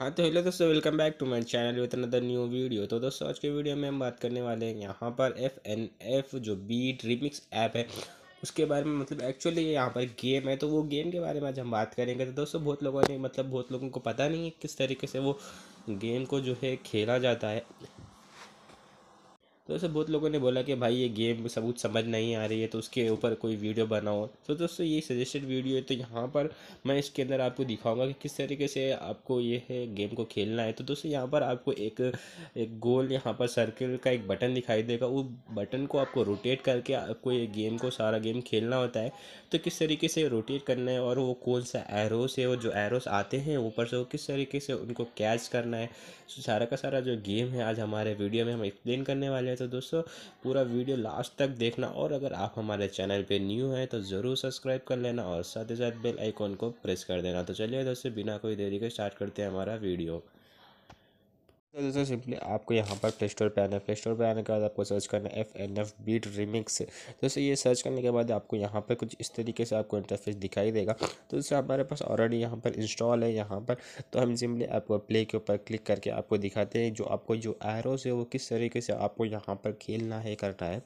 हाँ तो हेलो दोस्तों welcome back to my channel with another new video तो दोस्तों आज के वीडियो में हम बात करने वाले हैं यहाँ पर एफ एन एफ जो बीट रिमिक्स ऐप है उसके बारे में मतलब एक्चुअली यहाँ पर गेम है तो वो गेम के बारे में आज हम बात करेंगे तो दोस्तों बहुत लोगों ने मतलब बहुत लोगों को पता नहीं है किस तरीके से वो गेम को जो है खेला जाता है तो ऐसे बहुत लोगों ने बोला कि भाई ये गेम सब कुछ समझ नहीं आ रही है तो उसके ऊपर कोई वीडियो बनाओ तो दोस्तों ये सजेस्टेड वीडियो है तो यहाँ पर मैं इसके अंदर आपको दिखाऊंगा कि किस तरीके से आपको ये है गेम को खेलना है तो दोस्तों यहाँ पर आपको एक एक गोल यहाँ पर सर्कल का एक बटन दिखाई देगा वो बटन को आपको रोटेट करके आपको ये गेम को सारा गेम खेलना होता है तो किस तरीके से रोटेट करना है और वो कौन सा एरोस है वो जो एरोस आते हैं ऊपर से वो किस तरीके से उनको कैच करना है सारा का सारा जो गेम है आज हमारे वीडियो में हम एक्सप्लेन करने वाले हैं है तो दोस्तों पूरा वीडियो लास्ट तक देखना और अगर आप हमारे चैनल पर न्यू हैं तो ज़रूर सब्सक्राइब कर लेना और साथ ही साथ बेल आइकॉन को प्रेस कर देना तो चलिए दोस्तों बिना कोई देरी के स्टार्ट करते हैं हमारा वीडियो तो दोस्तों सिंपली आपको यहाँ पर प्ले स्टोर पर आना है प्ले स्टोर पर आने के बाद आपको सर्च करना है F N F beat remix दोस्तों ये सर्च करने के बाद आपको यहाँ पर कुछ इस तरीके से आपको इंटरफेस दिखाई देगा तो दोस्तों हमारे पास ऑलरेडी यहाँ पर इंस्टॉल है यहाँ पर तो हम सिंपली आपको प्ले के ऊपर क्लिक करके आपको दिखाते हैं जो आपको जो एरोज है वो किस तरीके से आपको यहाँ पर खेलना है करना है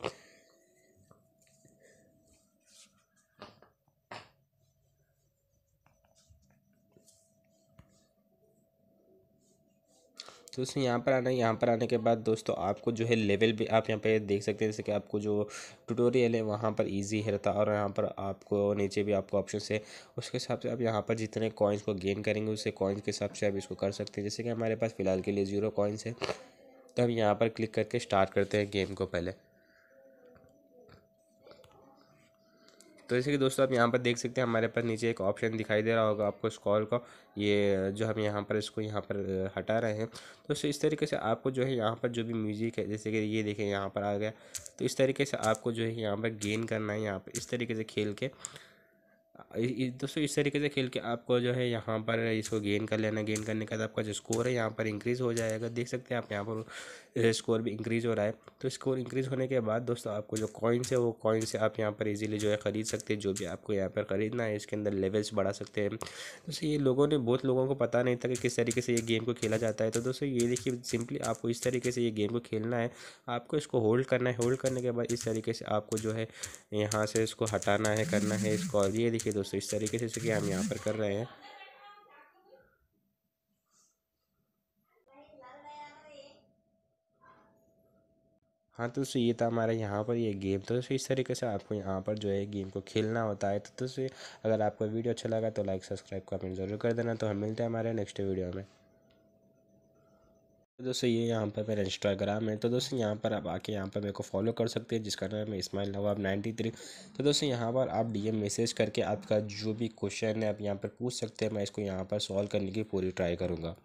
दोस्तों यहाँ पर आना है यहाँ पर आने के बाद दोस्तों आपको जो है लेवल भी आप यहाँ पे देख सकते हैं जैसे कि आपको जो ट्यूटोरियल है वहाँ पर इजी है रहता और यहाँ पर आपको नीचे भी आपको ऑप्शन है उसके हिसाब से आप यहाँ पर जितने कॉइन्स को गेन करेंगे उससे कॉइन्स के हिसाब से आप इसको कर सकते हैं जैसे कि हमारे पास फ़िलहाल के लिए ज़ीरो कॉइन्स है तो हम यहाँ पर क्लिक करके स्टार्ट करते हैं गेम को पहले तो जैसे कि दोस्तों आप यहाँ पर देख सकते हैं हमारे पास नीचे एक ऑप्शन दिखाई दे रहा होगा आपको स्कॉल का ये जो हम यहाँ पर इसको यहाँ पर हटा रहे हैं तो इस तरीके से आपको जो है यहाँ पर जो भी म्यूज़िक है जैसे कि ये देखें यहाँ पर आ गया तो इस तरीके से आपको जो है यहाँ पर गेन करना है यहाँ पर इस तरीके से खेल के दोस्तों इस तरीके से खेल के आपको जो है यहाँ पर इसको गेन कर लेना गेन करने के बाद आपका जो स्कोर है यहाँ पर इंक्रीज़ हो जाएगा देख सकते हैं आप यहाँ पर स्कोर भी इंक्रीज़ हो रहा है तो स्कोर इंक्रीज़ होने के बाद दोस्तों आपको जो कॉइन्स है वो कॉइन्स आप यहाँ पर ईज़िली जो है ख़रीद सकते हैं जो भी आपको यहाँ पर ख़रीदना है इसके अंदर लेवल्स बढ़ा सकते हैं दोस्तों ये लोगों ने बहुत लोगों को पता नहीं था कि किस तरीके से ये गेम को खेला जाता है तो दोस्तों ये देखिए सिंपली आपको इस तरीके से ये गेम को खेलना है आपको इसको होल्ड करना है होल्ड करने के बाद इस तरीके से आपको जो है यहाँ से इसको हटाना है करना है इसको और ये देखिए देखिए दोस्तों इस तरीके से जैसे कि हम यहाँ पर कर रहे हैं हाँ तो दोस्तों ये था हमारा यहाँ पर ये गेम तो दोस्तों इस तरीके से आपको यहाँ पर जो है गेम को खेलना होता है तो दोस्तों अगर आपको वीडियो अच्छा लगा तो लाइक सब्सक्राइब कमेंट जरूर कर देना तो हम मिलते हैं हमारे नेक्स्ट वीडियो में तो दोस्तों ये यहाँ पर मेरा इंस्टाग्राम है तो दोस्तों यहाँ पर आप आके यहाँ पर मेरे को फॉलो कर सकते हैं जिसका नाम है इस्माइल नवाब नाइन्टी थ्री तो दोस्तों यहाँ पर आप डीएम मैसेज करके आपका जो भी क्वेश्चन है आप यहाँ पर पूछ सकते हैं मैं इसको यहाँ पर सॉल्व करने की पूरी ट्राई करूँगा